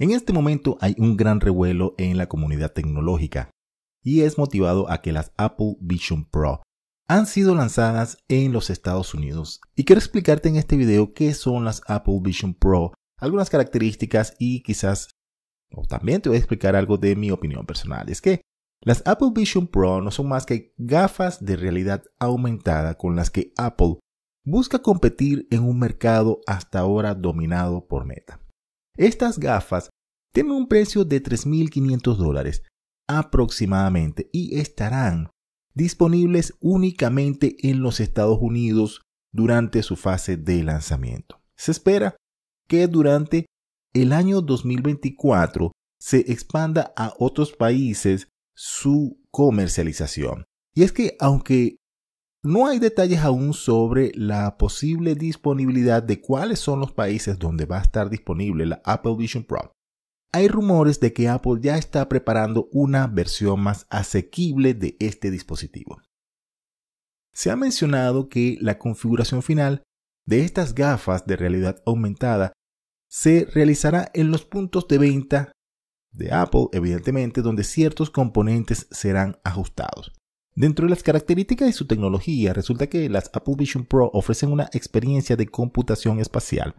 En este momento hay un gran revuelo en la comunidad tecnológica y es motivado a que las Apple Vision Pro han sido lanzadas en los Estados Unidos. Y quiero explicarte en este video qué son las Apple Vision Pro, algunas características y quizás también te voy a explicar algo de mi opinión personal. Es que las Apple Vision Pro no son más que gafas de realidad aumentada con las que Apple busca competir en un mercado hasta ahora dominado por Meta. Estas gafas tienen un precio de 3.500 dólares aproximadamente y estarán disponibles únicamente en los Estados Unidos durante su fase de lanzamiento. Se espera que durante el año 2024 se expanda a otros países su comercialización. Y es que aunque no hay detalles aún sobre la posible disponibilidad de cuáles son los países donde va a estar disponible la Apple Vision Pro. Hay rumores de que Apple ya está preparando una versión más asequible de este dispositivo. Se ha mencionado que la configuración final de estas gafas de realidad aumentada se realizará en los puntos de venta de Apple, evidentemente, donde ciertos componentes serán ajustados. Dentro de las características de su tecnología, resulta que las Apple Vision Pro ofrecen una experiencia de computación espacial,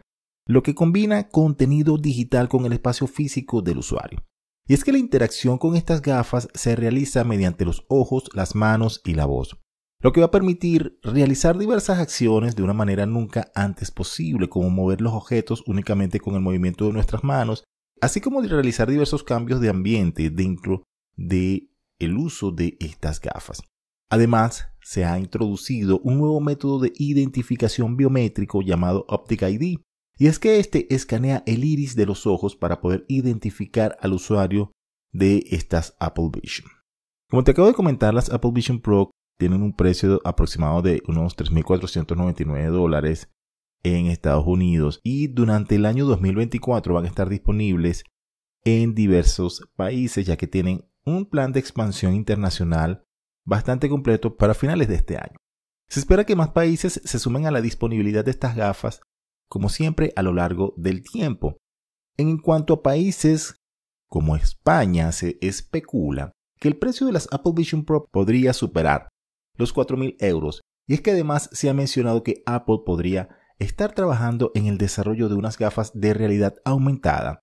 lo que combina contenido digital con el espacio físico del usuario. Y es que la interacción con estas gafas se realiza mediante los ojos, las manos y la voz, lo que va a permitir realizar diversas acciones de una manera nunca antes posible, como mover los objetos únicamente con el movimiento de nuestras manos, así como realizar diversos cambios de ambiente dentro de el uso de estas gafas. Además, se ha introducido un nuevo método de identificación biométrico llamado Optic ID, y es que este escanea el iris de los ojos para poder identificar al usuario de estas Apple Vision. Como te acabo de comentar, las Apple Vision Pro tienen un precio aproximado de unos 3.499 dólares en Estados Unidos y durante el año 2024 van a estar disponibles en diversos países ya que tienen un plan de expansión internacional bastante completo para finales de este año. Se espera que más países se sumen a la disponibilidad de estas gafas, como siempre, a lo largo del tiempo. En cuanto a países como España, se especula que el precio de las Apple Vision Pro podría superar los 4.000 euros. Y es que además se ha mencionado que Apple podría estar trabajando en el desarrollo de unas gafas de realidad aumentada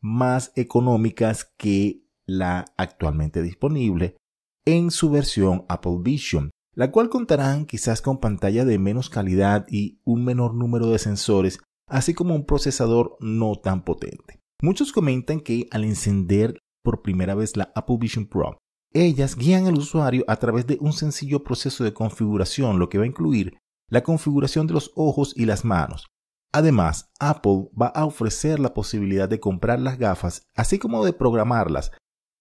más económicas que la actualmente disponible, en su versión Apple Vision, la cual contarán quizás con pantalla de menos calidad y un menor número de sensores, así como un procesador no tan potente. Muchos comentan que al encender por primera vez la Apple Vision Pro, ellas guían al usuario a través de un sencillo proceso de configuración, lo que va a incluir la configuración de los ojos y las manos. Además, Apple va a ofrecer la posibilidad de comprar las gafas, así como de programarlas,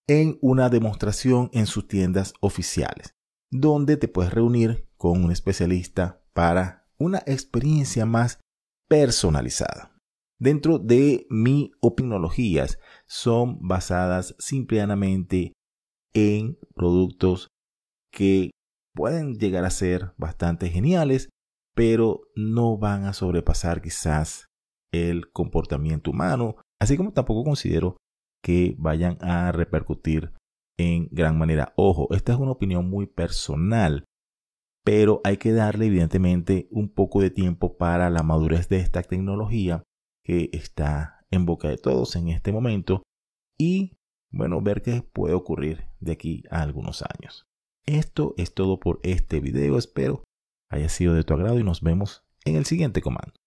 en una demostración en sus tiendas oficiales, donde te puedes reunir con un especialista para una experiencia más personalizada. Dentro de mi opinologías son basadas simplemente en productos que pueden llegar a ser bastante geniales, pero no van a sobrepasar quizás el comportamiento humano, así como tampoco considero que vayan a repercutir en gran manera. Ojo, esta es una opinión muy personal, pero hay que darle evidentemente un poco de tiempo para la madurez de esta tecnología que está en boca de todos en este momento y bueno, ver qué puede ocurrir de aquí a algunos años. Esto es todo por este video, espero haya sido de tu agrado y nos vemos en el siguiente comando.